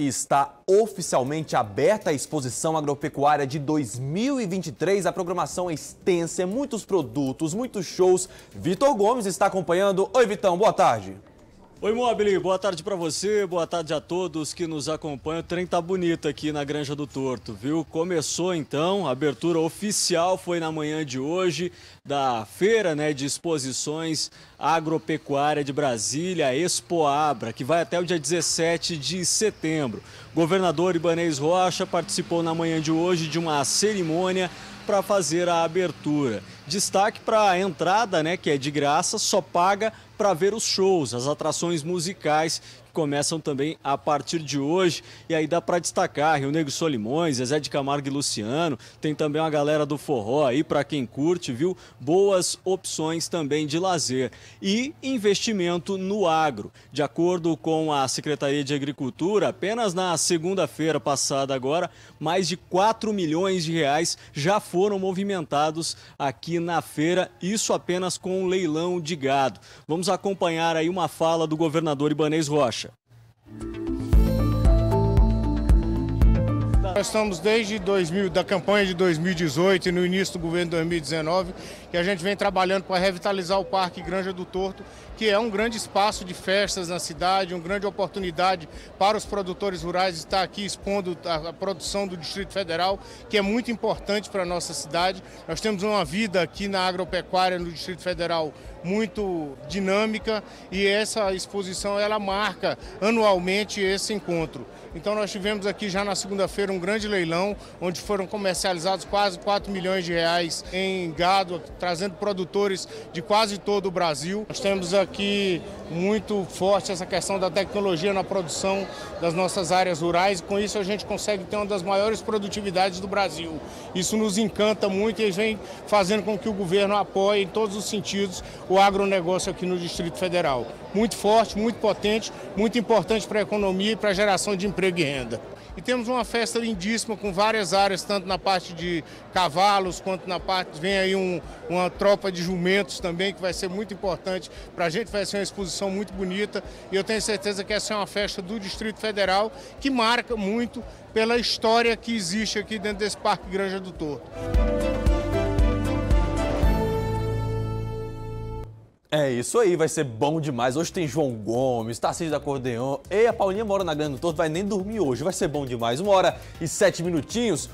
Está oficialmente aberta a exposição agropecuária de 2023. A programação é extensa, é muitos produtos, muitos shows. Vitor Gomes está acompanhando. Oi, Vitão, boa tarde. Oi, Mobile, boa tarde para você, boa tarde a todos que nos acompanham. O trem tá bonito aqui na Granja do Torto, viu? Começou então, a abertura oficial foi na manhã de hoje da feira, né, de exposições agropecuária de Brasília, Expoabra, que vai até o dia 17 de setembro. Governador Ibanez Rocha participou na manhã de hoje de uma cerimônia para fazer a abertura. Destaque para a entrada, né, que é de graça, só paga para ver os shows, as atrações musicais que começam também a partir de hoje. E aí dá para destacar Rio Negro Solimões, Zezé de Camargo e Luciano, tem também uma galera do forró aí para quem curte, viu? Boas opções também de lazer e investimento no agro. De acordo com a Secretaria de Agricultura, apenas na segunda-feira passada agora, mais de 4 milhões de reais já foram movimentados aqui na feira, isso apenas com um leilão de gado. Vamos vamos acompanhar aí uma fala do governador Ibanês Rocha. Nós estamos desde 2000, da campanha de 2018 e no início do governo de 2019, que a gente vem trabalhando para revitalizar o Parque Granja do Torto, que é um grande espaço de festas na cidade, uma grande oportunidade para os produtores rurais estar aqui expondo a produção do Distrito Federal, que é muito importante para a nossa cidade. Nós temos uma vida aqui na agropecuária no Distrito Federal muito dinâmica e essa exposição ela marca anualmente esse encontro. Então nós tivemos aqui já na segunda-feira um grande leilão onde foram comercializados quase 4 milhões de reais em gado, trazendo produtores de quase todo o Brasil. Nós temos aqui muito forte essa questão da tecnologia na produção das nossas áreas rurais e com isso a gente consegue ter uma das maiores produtividades do Brasil. Isso nos encanta muito e vem fazendo com que o governo apoie em todos os sentidos o agronegócio aqui no Distrito Federal. Muito forte, muito potente, muito importante para a economia e para a geração de emprego e renda. E temos uma festa lindíssima com várias áreas, tanto na parte de cavalos quanto na parte. Vem aí um, uma tropa de jumentos também, que vai ser muito importante para a gente. Vai ser uma exposição muito bonita. E eu tenho certeza que essa é uma festa do Distrito Federal que marca muito pela história que existe aqui dentro desse Parque Granja do Torto. É isso aí, vai ser bom demais. Hoje tem João Gomes, Tarcísio da Acordeon e a Paulinha mora na Grande do Torto, vai nem dormir hoje, vai ser bom demais. Uma hora e sete minutinhos.